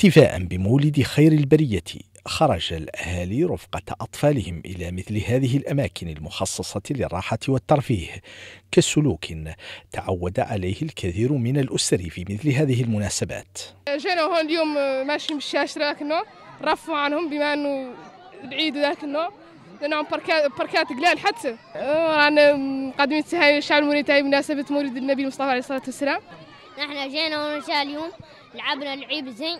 احتفاء بمولد خير البرية خرج الأهالي رفقة أطفالهم إلى مثل هذه الأماكن المخصصة للراحة والترفيه كسلوك تعود عليه الكثير من الأسر في مثل هذه المناسبات جينا هون اليوم آه، ماشي مشاش النوع رفوا عنهم بما أنه العيد ذاك النوع لأنهم بركات, بركات قلال حتى آه، رانا مقدمين تهاني الشعب الموريتاني بمناسبة مولد النبي المصطفى عليه الصلاة والسلام نحن جينا هون اليوم لعبنا لعيب زين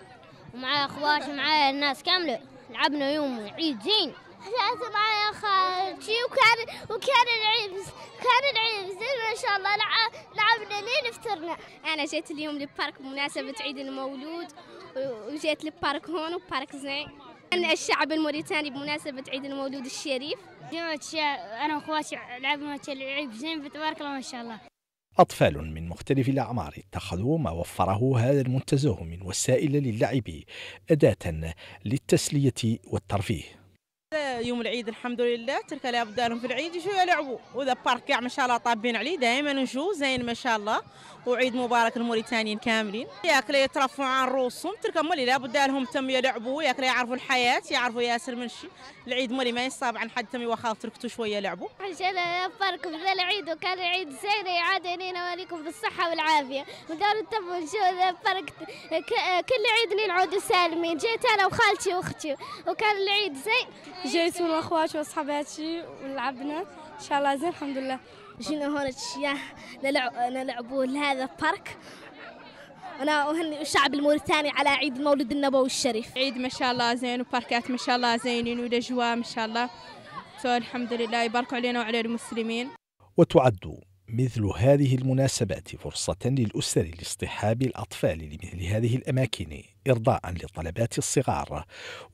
معايا اخواتي ومعايا الناس كامله لعبنا يوم عيد زين لعبت معايا خالتي وكان وكان العيد كان العيد زين ما شاء الله لعبنا لين فطرنا انا جيت اليوم للبارك بمناسبه عيد المولود وجيت للبارك هون وبارك زين أنا الشعب الموريتاني بمناسبة عيد المولود الشريف أنا وأخواتي لعبنا العيد زين فتبارك الله ما شاء الله أطفال من مختلف الأعمار اتخذوا ما وفره هذا المنتزه من وسائل للعب أداة للتسلية والترفيه يوم العيد الحمد لله ترك لابد لهم في العيد يجوا يلعبوا وذا بارك ما شاء الله طابين عليه دائما نشو زين ما شاء الله وعيد مبارك الموريتانيين كاملين ياكل يترفعوا عن رؤوسهم ترك مولي لابد لهم تم يلعبوا ياكل يعرفوا الحياه يعرفوا ياسر من شي العيد مولي ما يصاب عن حد تم يوخاف تركتوا شويه لعبوا عشان بارك بدا العيد وكان العيد زين يعاد علينا وعليكم بالصحه والعافيه ودار تم ذا بارك كل عيد نعود سالمين جيت انا وخالتي واختي وكان العيد زين جيت انا واخواتي واصحاباتي ولعبنا ان شاء الله زين الحمد لله جينا هون تشياه نلعبوا لهذا البارك انا اهني الشعب الموريتاني على عيد المولد النبوي الشريف عيد ما شاء الله زين وباركات ما شاء الله زينين والاجواء ما شاء الله الحمد لله يباركوا علينا وعلى المسلمين وتعد مثل هذه المناسبات فرصة للأسر لاصطحاب الأطفال لمثل هذه الأماكن إرضاء لطلبات الصغار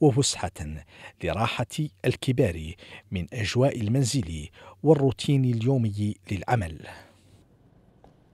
وفسحة لراحة الكبار من أجواء المنزل والروتين اليومي للعمل